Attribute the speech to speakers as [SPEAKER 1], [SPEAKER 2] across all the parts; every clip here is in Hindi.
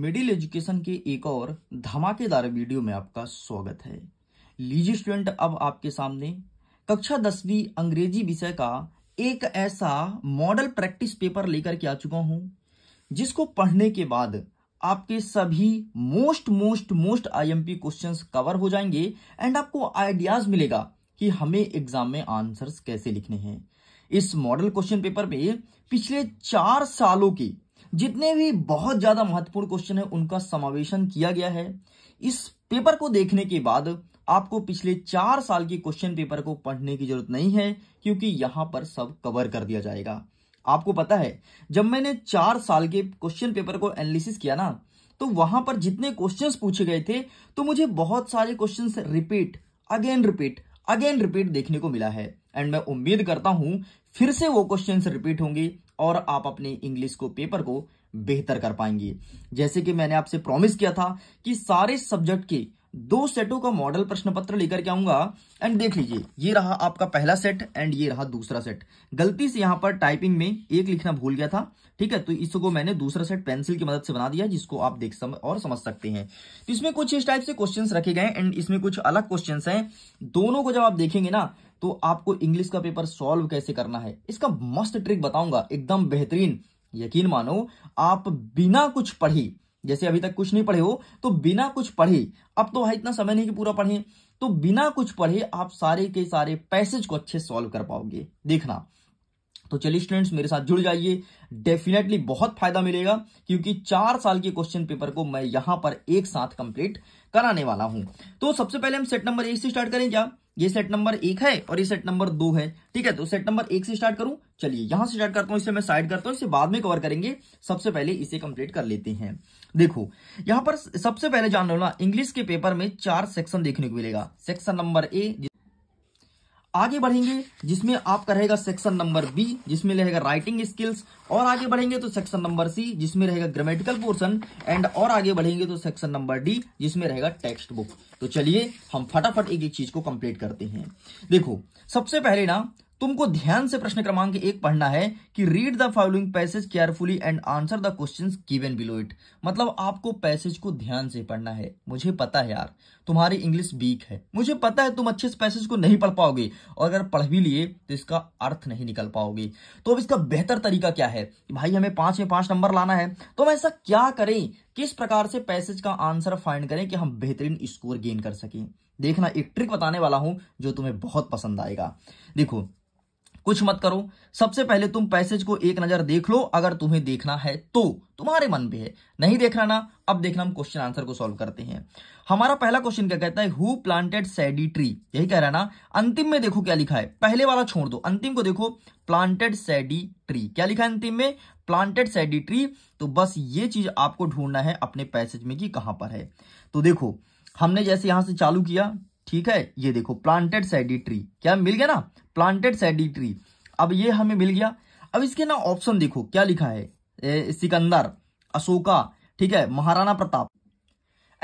[SPEAKER 1] मिडिल एजुकेशन के एक और धमाकेदार वीडियो में आपका स्वागत है लीजिए स्टूडेंट अब आपके सामने कक्षा दसवीं अंग्रेजी विषय का एक ऐसा मॉडल प्रैक्टिस पेपर लेकर के आ चुका हूं जिसको पढ़ने के बाद आपके सभी most most most IMP questions cover हो जाएंगे एंड आपको आइडियाज मिलेगा कि हमें एग्जाम में आंसर्स कैसे लिखने हैं इस मॉडल क्वेश्चन पेपर में पिछले चार सालों की जितने भी बहुत ज्यादा महत्वपूर्ण क्वेश्चन है उनका समावेशन किया गया है इस पेपर को देखने के बाद आपको पिछले चार साल के क्वेश्चन पेपर को पढ़ने की जरूरत नहीं है क्योंकि यहां पर सब कवर कर दिया जाएगा आपको पता है जब मैंने चार साल के क्वेश्चन पेपर को एनालिसिस किया ना तो वहां पर जितने क्वेश्चंस पूछे गए थे तो मुझे बहुत सारे questions repeat again repeat again repeat देखने को मिला है एंड मैं उम्मीद करता हूं फिर से वो क्वेश्चन रिपीट होंगे और आप अपने इंग्लिश को पेपर को बेहतर कर पाएंगे जैसे कि मैंने आपसे प्रॉमिस किया था कि सारे सब्जेक्ट के दो सेटों का मॉडल प्रश्न पत्र लेकर के आऊंगा एंड देख लीजिए ये रहा आपका पहला सेट एंड ये रहा दूसरा सेट गलती से यहां पर टाइपिंग में एक लिखना भूल गया था ठीक है तो इसको मैंने दूसरा सेट पेंसिल की मदद से बना दिया जिसको आप देख सम और समझ सकते हैं तो इसमें कुछ इस टाइप से क्वेश्चन रखे गए एंड इसमें कुछ अलग क्वेश्चन है दोनों को जब आप देखेंगे ना तो आपको इंग्लिश का पेपर सॉल्व कैसे करना है इसका मस्त ट्रिक बताऊंगा एकदम बेहतरीन यकीन मानो आप बिना कुछ पढ़ी जैसे अभी तक कुछ नहीं पढ़े हो तो बिना कुछ पढ़े अब तो वहां इतना समय नहीं कि पूरा पढ़े तो बिना कुछ पढ़े आप सारे के सारे पैसेज को अच्छे सॉल्व कर पाओगे देखना तो चलिए स्टूडेंट्स मेरे साथ जुड़ जाइए डेफिनेटली बहुत फायदा मिलेगा क्योंकि चार साल के क्वेश्चन पेपर को मैं यहां पर एक साथ कंप्लीट कराने वाला हूं तो सबसे पहले हम सेट नंबर एक से स्टार्ट करें क्या ये सेट नंबर एक है और ये सेट नंबर दो है ठीक है तो सेट नंबर एक से स्टार्ट करूं चलिए यहां से स्टार्ट करता हूं इसे मैं साइड करता हूं इसे बाद में कवर करेंगे सबसे पहले इसे कंप्लीट कर लेते हैं देखो यहां पर सबसे पहले जान लो ना इंग्लिश के पेपर में चार सेक्शन देखने को मिलेगा सेक्शन नंबर ए आगे बढ़ेंगे जिसमें आपका रहेगा सेक्शन नंबर बी जिसमें रहेगा राइटिंग स्किल्स और आगे बढ़ेंगे तो सेक्शन नंबर सी जिसमें रहेगा ग्रामेटिकल पोर्शन एंड और आगे बढ़ेंगे तो सेक्शन नंबर डी जिसमें रहेगा टेक्स्ट बुक तो चलिए हम फटाफट एक एक चीज को कंप्लीट करते हैं देखो सबसे पहले ना तुमको ध्यान से प्रश्न क्रमांक एक पढ़ना है कि read the following passage carefully and answer the question given below it मतलब आपको पैसेज को ध्यान से पढ़ना है मुझे पता है यार तुम्हारी इंग्लिश वीक है मुझे पता है तुम अच्छे से पैसेज को नहीं पढ़ पाओगे और अगर पढ़ भी लिए तो इसका अर्थ नहीं निकल पाओगे तो अब इसका बेहतर तरीका क्या है कि भाई हमें पांच में पांच नंबर लाना है तो हम ऐसा क्या करें किस प्रकार से पैसेज का आंसर फाइंड करें कि हम बेहतरीन स्कोर गेन कर सकें देखना एक ट्रिक बताने वाला हूं जो तुम्हें बहुत पसंद आएगा देखो कुछ मत करो सबसे पहले तुम पैसेज को एक नजर देख लो अगर तुम्हें देखना है तो तुम्हारे मन पे है नहीं देखना ना अब देखना हम क्वेश्चन आंसर को सॉल्व करते हैं हमारा पहला क्वेश्चन क्या कहता है हु प्लांटेड सैडी ट्री यही कह रहा है ना अंतिम में देखो क्या लिखा है पहले वाला छोड़ दो अंतिम को देखो प्लांटेड सैडी ट्री क्या लिखा है अंतिम में प्लांटेड सैडी ट्री तो बस ये चीज आपको ढूंढना है अपने पैसेज में कि कहां पर है तो देखो हमने जैसे यहां से चालू किया ठीक है ये देखो प्लांटेड सैडी ट्री क्या मिल गया ना प्लांटेड सैडी ट्री अब ये हमें मिल गया अब इसके ना ऑप्शन देखो क्या लिखा है ए, सिकंदर अशोका ठीक है महाराणा प्रताप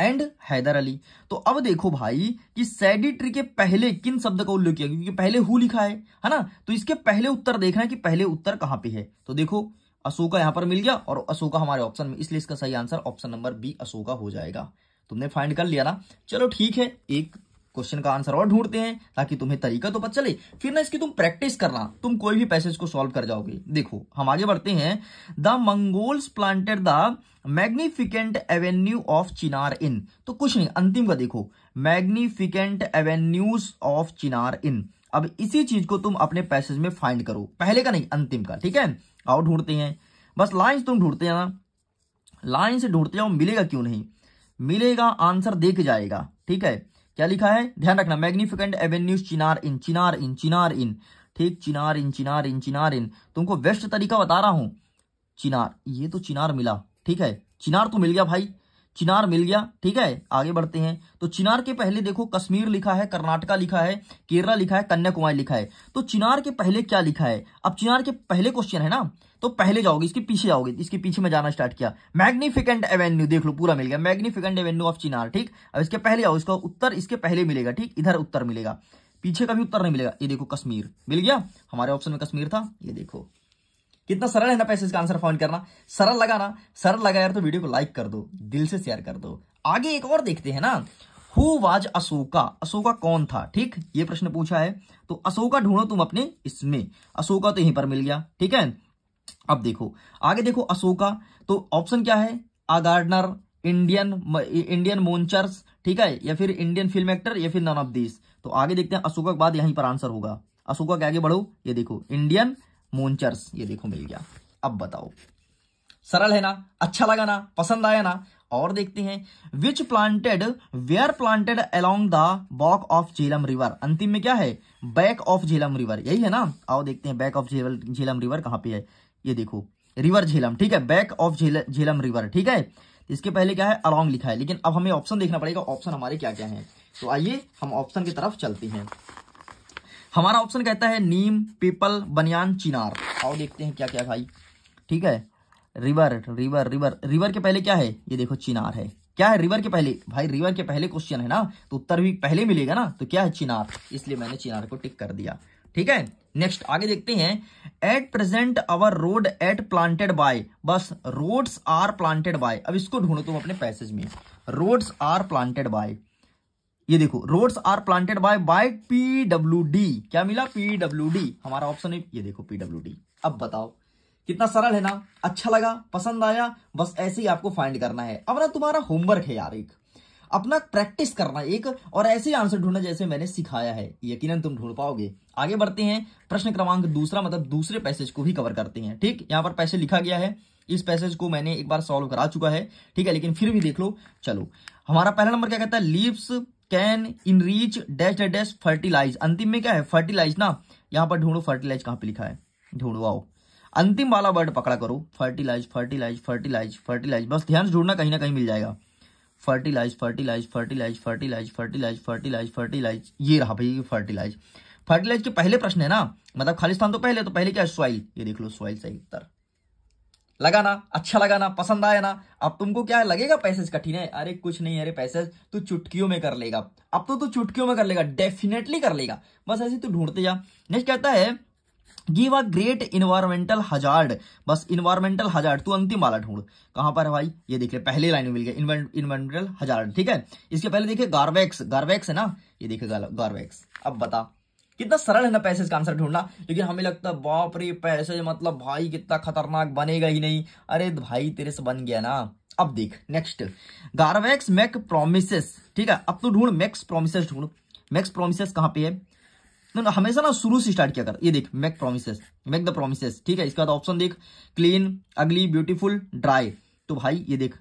[SPEAKER 1] एंड हैदर अली तो अब देखो भाई कि सैडी ट्री के पहले किन शब्द का उल्लेख किया क्योंकि पहले हु लिखा है है ना तो इसके पहले उत्तर देखना है कि पहले उत्तर कहां पे है तो देखो अशोका यहां पर मिल गया और अशोका हमारे ऑप्शन में इसलिए इसका सही answer option number B Ashoka हो जाएगा तुमने फाइंड कर लिया ना चलो ठीक है एक क्वेश्चन का आंसर और ढूंढते हैं ताकि तुम्हें तरीका तो पता चले फिर ना इसकी तुम प्रैक्टिस करना तुम कोई भी पैसेज को सॉल्व कर जाओगे देखो हम आगे बढ़ते हैं the Mongols planted the magnificent avenue of chinar in तो कुछ नहीं अंतिम का देखो magnificent avenues of chinar in अब इसी चीज को तुम अपने पैसेज में फाइंड करो पहले का नहीं अंतिम का ठीक है आओ ढूंढते हैं बस लाइन तुम ढूंढते जाना लाइन से ढूंढते जाओ मिलेगा क्यों नहीं मिलेगा आंसर देख जाएगा ठीक है क्या लिखा है ध्यान रखना मैग्निफिकेंट एवेन्यूज चिनार इन चिनार इन चिनार इन ठीक चिनार इन चिनार इन चिनार इन तुमको बेस्ट तरीका बता रहा हूं चिनार ये तो चिनार मिला ठीक है चिनार तो मिल गया भाई चिनार मिल गया ठीक है आगे बढ़ते हैं तो चिनार के पहले देखो कश्मीर लिखा है कर्नाटका लिखा है केरला लिखा है कन्याकुमारी लिखा है तो चिनार के पहले क्या लिखा है अब चिनार के पहले क्वेश्चन है ना तो पहले जाओगे इसके पीछे जाओगे इसके पीछे में जाना स्टार्ट किया मैग्निफिकेंट एवेन्यू देख लो पूरा मिल गया मैग्निफिकेंट एवेन्यू ऑफ चिनार ठीक अब इसके पहले जाओ इसका उत्तर इसके पहले मिलेगा ठीक इधर उत्तर मिलेगा पीछे का भी उत्तर नहीं मिलेगा ये देखो कश्मीर मिल गया हमारे ऑप्शन में कश्मीर था ये देखो कितना सरल है ना पैसे इसका आंसर फाउंड करना सरल लगा ना सरल लगा यार तो वीडियो को लाइक कर दो दिल से शेयर कर दो आगे एक और देखते हैं ना हु वाज अशोका अशोका कौन था ठीक ये प्रश्न पूछा है तो अशोका ढूंढो तुम अपने इसमें अशोका तो यहीं पर मिल गया ठीक है अब देखो आगे देखो अशोका तो ऑप्शन क्या है a gardener Indian Indian monarchs ठीक है या फिर इंडियन फिल्म एक्टर या फिर नन ऑफ दिस तो आगे देखते हैं अशोका के बाद यहीं पर आंसर होगा अशोका के आगे बढ़ो ये देखो इंडियन मोन्चर्स ये देखो मिल गया अब बताओ सरल है ना अच्छा लगा ना पसंद आया ना और देखते हैं which planted were planted along the bank of Jhelum river अंतिम में क्या है बैक ऑफ झेलम रिवर यही है ना आओ देखते हैं बैक ऑफ झेलम रिवर कहाँ पे है ये देखो रिवर झेलम ठीक है बैक ऑफ झेलम रिवर ठीक है इसके पहले क्या है अलोंग लिखा है लेकिन अब हमें ऑप्शन देखना पड़ेगा ऑप्शन हमारे क्या क्या है तो आइए हम ऑप्शन की तरफ चलते हैं हमारा ऑप्शन कहता है नीम पीपल बनियान चिनार आओ देखते हैं क्या क्या भाई ठीक है रिवर रिवर रिवर रिवर के पहले क्या है ये देखो चिनार है क्या है रिवर के पहले भाई रिवर के पहले क्वेश्चन है ना तो उत्तर भी पहले मिलेगा ना तो क्या है चिनार इसलिए मैंने चिनार को टिक कर दिया ठीक है नेक्स्ट आगे देखते हैं at present our road at planted by बस रोड्स आर प्लांटेड बाय अब इसको ढूंढो तुम अपने पैसेज में रोड्स आर प्लांटेड बाय ये देखो roads are planted by by D क्या मिला डी हमारा ऑप्शन है ये देखो पीडब्ल्यूडी अब बताओ कितना सरल है ना अच्छा लगा पसंद आया बस ऐसे ही आपको फाइंड करना है अब ना तुम्हारा होमवर्क है यार एक अपना प्रैक्टिस करना एक और ऐसे आंसर ढूंढना जैसे मैंने सिखाया है यकीनन तुम ढूंढ पाओगे आगे बढ़ते हैं प्रश्न क्रमांक दूसरा मतलब दूसरे पैसेज को भी कवर करते हैं ठीक यहाँ पर पैसे लिखा गया है इस पैसेज को मैंने एक बार सॉल्व करा चुका है ठीक है लेकिन फिर भी देख लो चलो हमारा पहला नंबर क्या कहता है leaves can enrich dash dash fertilize अंतिम में क्या है फर्टिलाइज ना यहाँ पर ढूंढो फर्टिलाइज कहाँ पे लिखा है ढूंढो आओ अंतिम वाला वर्ड पकड़ा करो फर्टिलाइज फर्टिलाइज फर्टिलाइज फर्टिलाइज बस ध्यान से ढूंढना कहीं ना कहीं मिल जाएगा fertilize fertilize fertilize fertilize fertilize fertilize fertilize ये रहा भाई फर्टिलाइज फर्टिलाइज के पहले प्रश्न है ना मतलब खालिस्तान तो पहले तो पहले क्या है सॉइल ये देख लो सॉइल सही उत्तर लगा ना अच्छा लगा ना पसंद आया ना अब तुमको क्या लगेगा पैसेज कठिन है अरे कुछ नहीं अरे पैसेज तू चुटकियों में कर लेगा अब तो तू चुटकियों में कर लेगा डेफिनेटली कर लेगा बस ऐसे तू ढूंढते जा नेक्स्ट कहता है give a great environmental hazard बस इन्वायरमेंटल हजार्ड तू अंतिम वाला ढूंढ कहां पर है भाई ये देख ले पहले लाइन में मिल गया इन्वायरमेंटल हजार्ड ठीक है इसके पहले देखिए गार्वेक्स गार्वेक्स है ना ये देखिए गार्वेक्स अब बता कितना सरल है ना पैसेज का आंसर ढूंढना लेकिन हमें लगता है बाप रे पैसेज मतलब भाई कितना खतरनाक बनेगा ही नहीं अरे भाई तेरे से बन गया ना अब देख नेक्स्ट गार्वेक्स मैक प्रोमिस ठीक है अब तो ढूंढ मैक्स प्रोमिस ढूंढ मैक्स प्रोमिस कहाँ पे है ना तो ना हमेशा ना शुरू से स्टार्ट किया कर ये देख make promise make the promises ठीक है इसका बाद तो ऑप्शन देख क्लीन अगली ब्यूटीफुल ड्राई तो भाई ये देख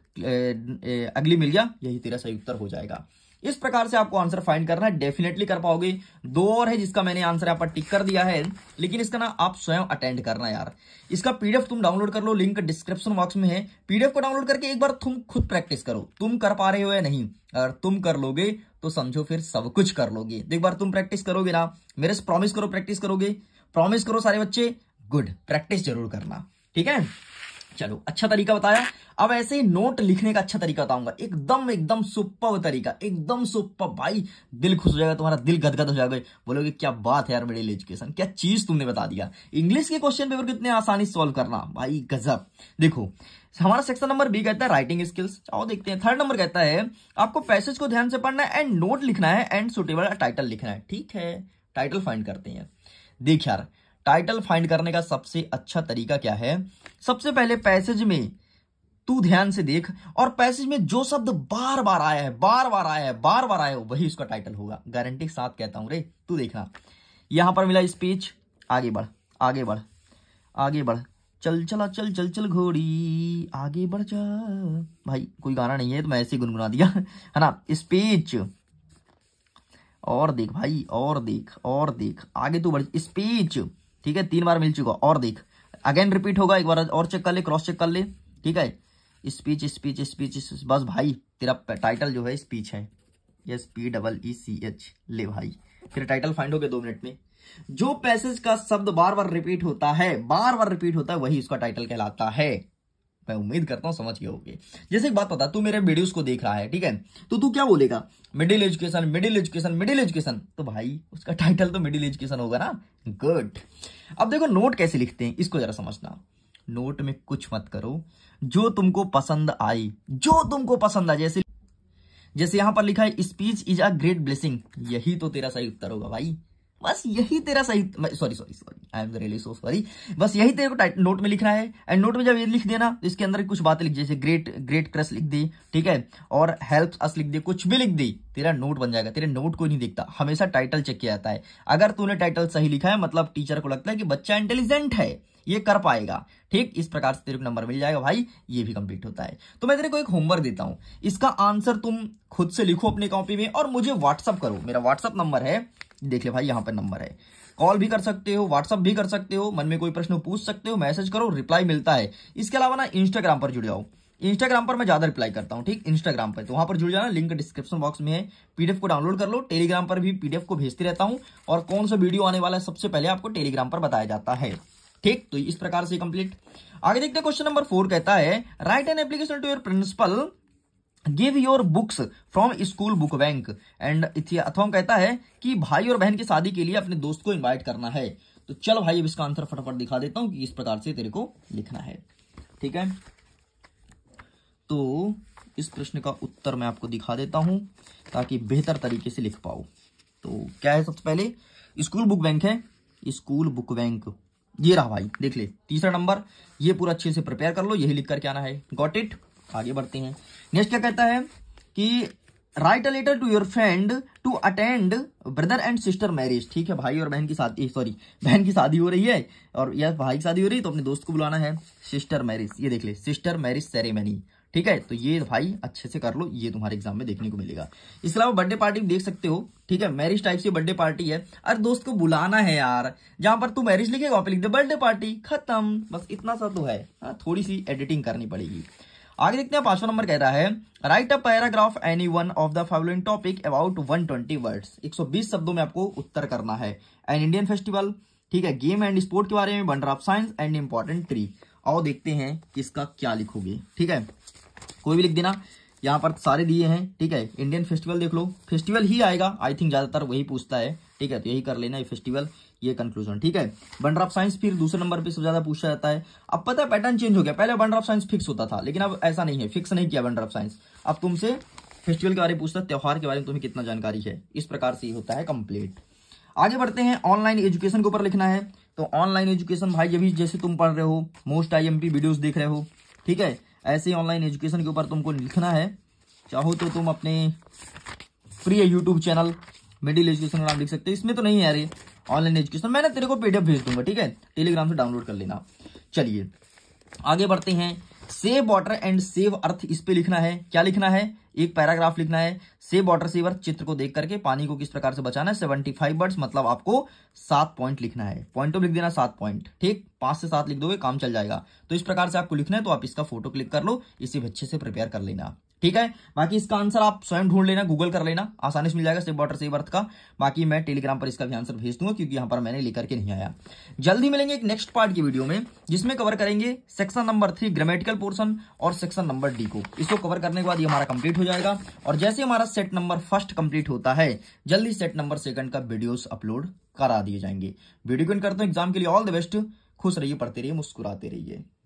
[SPEAKER 1] अगली मिल गया यही तेरा सही उत्तर हो जाएगा इस प्रकार से आपको आंसर फाइंड करना है डेफिनेटली कर पाओगे दो और है जिसका मैंने आंसर यहाँ पर टिक कर दिया है लेकिन इसका ना आप स्वयं अटेंड करना यार इसका पीडीएफ तुम डाउनलोड कर लो लिंक डिस्क्रिप्शन बॉक्स में है पीडीएफ को डाउनलोड करके एक बार तुम खुद प्रैक्टिस करो तुम कर पा रहे हो या नहीं अगर तुम कर लोगे तो समझो फिर सब कुछ कर लोगे तो एक बार तुम प्रैक्टिस करोगे ना मेरे से प्रॉमिस करो प्रैक्टिस करोगे प्रॉमिस करो सारे बच्चे गुड प्रैक्टिस जरूर करना ठीक है चलो अच्छा तरीका बताया अब ऐसे ही नोट लिखने का अच्छा तरीका बताऊंगा एकदम एकदम सुपर तरीका एकदम सुपर भाई दिल खुश हो जाएगा तुम्हारा दिल गदगद हो जाएगा बोलोगे क्या बात है यार मिडिल एजुकेशन क्या चीज तुमने बता दिया इंग्लिश के क्वेश्चन पेपर कितने आसानी सॉल्व करना भाई गजब देखो हमारा सेक्शन नंबर बी कहता है राइटिंग स्किल्स आओ देखते हैं थर्ड नंबर कहता है आपको पैसेज को ध्यान से पढ़ना है एंड नोट लिखना है एंड सुटेबल टाइटल लिखना है ठीक है टाइटल फाइंड करते हैं देख यार टाइटल फाइंड करने का सबसे अच्छा तरीका क्या है सबसे पहले पैसेज में तू ध्यान से देख और पैसेज में जो शब्द बार बार आया है बार बार आया है बार बार आया है वही उसका टाइटल होगा गारंटी के साथ कहता हूं रे तू देखना यहां पर मिला स्पीच आगे बढ़ आगे बढ़ आगे बढ़ चल चला चल चल चल घोड़ी आगे बढ़ जा भाई कोई गाना नहीं है तो मैं ऐसे गुनगुना दिया है ना स्पीच और देख भाई और देख और देख आगे तू बढ़ स्पीच ठीक है तीन बार मिल चुका और देख अगेन रिपीट होगा एक बार और चेक कर ले क्रॉस चेक कर ले ठीक है स्पीच स्पीच स्पीच बस भाई तेरा टाइटल जो है स्पीच है S P double E C H ले भाई फिर टाइटल फाइंड हो गया दो मिनट में जो पैसेज का शब्द बार बार रिपीट होता है बार बार रिपीट होता है वही उसका टाइटल कहलाता है मैं उम्मीद करता हूँ समझ गए होगे जैसे एक बात पता तू मेरे वीडियोस को देख रहा है ठीक है तो तू क्या बोलेगा middle education middle education middle education तो भाई उसका टाइटल तो मिडिल एजुकेशन होगा ना गुड अब देखो नोट कैसे लिखते हैं इसको जरा समझना नोट में कुछ मत करो जो तुमको पसंद आई जो तुमको पसंद आ जैसे जैसे यहां पर लिखा है speech is a great blessing यही तो तेरा सही उत्तर होगा भाई बस यही तेरा सही sorry sorry sorry I am really so sorry बस यही तेरे को नोट में लिखना है एंड नोट में जब ये लिख देना तो इसके अंदर कुछ बातें लिख जैसे ग्रेट ग्रेट क्रस लिख दे ठीक है और हेल्प अस लिख दे कुछ भी लिख दे तेरा नोट बन जाएगा तेरे नोट को नहीं दिखता हमेशा टाइटल चेक किया जाता है अगर तूने टाइटल सही लिखा है मतलब टीचर को लगता है कि बच्चा इंटेलिजेंट है ये कर पाएगा ठीक इस प्रकार से तेरे को नंबर मिल जाएगा भाई ये भी कंप्लीट होता है तो मैं तेरे को एक होमवर्क देता हूं इसका आंसर तुम खुद से लिखो अपने कॉपी में और मुझे व्हाट्सअप करो मेरा व्हाट्सअप नंबर है देखिए भाई यहाँ पर नंबर है कॉल भी कर सकते हो व्हाट्सअप भी कर सकते हो मन में कोई प्रश्न पूछ सकते हो मैसेज करो रिप्लाई मिलता है इसके अलावा ना इंस्टाग्राम पर जुड़ जाओ इंस्टाग्राम पर मैं ज्यादा रिप्लाई करता हूँ ठीक इंस्टाग्राम पर तो वहां पर जुड़ जाना लिंक डिस्क्रिप्शन बॉक्स में है पीडीएफ को डाउनलोड कर लो टेलीग्राम पर भी पीडीएफ को भेजते रहता हूँ और कौन सा वीडियो आने वाला है सबसे पहले आपको टेलीग्राम पर बताया जाता है ठीक तो इस प्रकार से कंप्लीट आगे देखते हैं क्वेश्चन नंबर फोर कहता है write an application to your principal give your books from school book bank and अथॉम कहता है कि भाई और बहन की शादी के लिए अपने दोस्त को इन्वाइट करना है तो चल भाई अब इसका आंसर फटाफट दिखा देता हूं कि इस प्रकार से तेरे को लिखना है ठीक है तो इस प्रश्न का उत्तर मैं आपको दिखा देता हूं ताकि बेहतर तरीके से लिख पाओ तो क्या है सबसे पहले स्कूल बुक बैंक है स्कूल बुक बैंक ये रहा भाई देख ले तीसरा नंबर ये पूरा अच्छे से प्रिपेयर कर लो यही लिख करके आना है गॉट इट आगे बढ़ते हैं नेक्स्ट क्या कहता है कि write a letter to your friend to attend brother and sister marriage ठीक है भाई और बहन की शादी सॉरी बहन की शादी हो रही है और या भाई की शादी हो रही है तो अपने दोस्त को बुलाना है सिस्टर मैरिज ये देख ले सिस्टर मैरिज सेरेमनी ठीक है तो ये भाई अच्छे से कर लो ये तुम्हारे एग्जाम में देखने को मिलेगा इसके अलावा बर्थडे पार्टी देख सकते हो ठीक है मैरिज टाइप से बर्थडे पार्टी है अरे दोस्त को बुलाना है यार जहां पर तू मैरिज लिखेगा वहां पे लिख दे बर्थडे पार्टी खत्म बस इतना सा तो है हाँ, थोड़ी सी एडिटिंग करनी पड़ेगी आगे देखते हैं पांचवा नंबर कह रहा है write a paragraph any one of the following topic about 120 words 120 शब्दों में आपको उत्तर करना है एन इंडियन फेस्टिवल ठीक है गेम एंड स्पोर्ट के बारे में wonder of science and important tree और देखते हैं कि इसका क्या लिखोगे ठीक है कोई भी लिख देना यहाँ पर सारे दिए हैं ठीक है इंडियन फेस्टिवल देख लो फेस्टिवल ही आएगा आई थिंक ज्यादातर वही पूछता है ठीक है तो यही कर लेना ये फेस्टिवल ये कंक्लूजन ठीक है बंडर ऑफ साइंस फिर दूसरे नंबर पे सबसे ज्यादा पूछा जाता है अब पता है पैटर्न चेंज हो गया पहले बंडर ऑफ साइंस फिक्स होता था लेकिन अब ऐसा नहीं है फिक्स नहीं किया बंडर ऑफ साइंस अब तुमसे फेस्टिवल के बारे में पूछता त्यौहार के बारे में तुम्हें कितना जानकारी है इस प्रकार से होता है कंप्लीट आगे बढ़ते हैं ऑनलाइन एजुकेशन के ऊपर लिखना है तो ऑनलाइन एजुकेशन भाई अभी जैसे तुम पढ़ रहे हो मोस्ट आई एम वीडियोज देख रहे हो ठीक है ऐसे ही ऑनलाइन एजुकेशन के ऊपर तुमको लिखना है चाहो तो तुम अपने free YouTube channel middle education आप लिख सकते हैं इसमें तो नहीं आ रही ऑनलाइन एजुकेशन मैं ना तेरे को पीडीएफ भेज दूंगा ठीक है टेलीग्राम से डाउनलोड कर लेना चलिए आगे बढ़ते हैं save water and save earth इस पे लिखना है क्या लिखना है एक पैराग्राफ लिखना है सेव वॉटर सेव अर्थ चित्र को देख करके पानी को किस प्रकार से बचाना है सेवेंटी फाइव वर्ड्स मतलब आपको सात पॉइंट लिखना है पॉइंट तो लिख देना सात पॉइंट ठीक पांच से सात लिख दोगे काम चल जाएगा तो इस प्रकार से आपको लिखना है तो आप इसका फोटो क्लिक कर लो इसे अच्छे से प्रिपेयर कर लेना ठीक है बाकी इसका आंसर आप स्वयं ढूंढ लेना गूगल कर लेना आसानी से मिल जाएगा सेव वाटर से अर्थ का बाकी मैं टेलीग्राम पर इसका भी आंसर भेज दूंगा क्योंकि यहां पर मैंने लेकर के नहीं आया जल्दी मिलेंगे एक नेक्स्ट पार्ट की वीडियो में जिसमें कवर करेंगे section number three grammatical portion और सेक्शन नंबर डी को इसको कवर करने के बाद ये हमारा कंप्लीट हो जाएगा और जैसे हमारा सेट नंबर फर्स्ट कंप्लीट होता है जल्दी सेट नंबर सेकंड का वीडियो अपलोड करा दिए जाएंगे वीडियो को करते हैं एग्जाम के लिए ऑल द बेस्ट खुश रहिए पढ़ते रहिए मुस्कुराते रहिए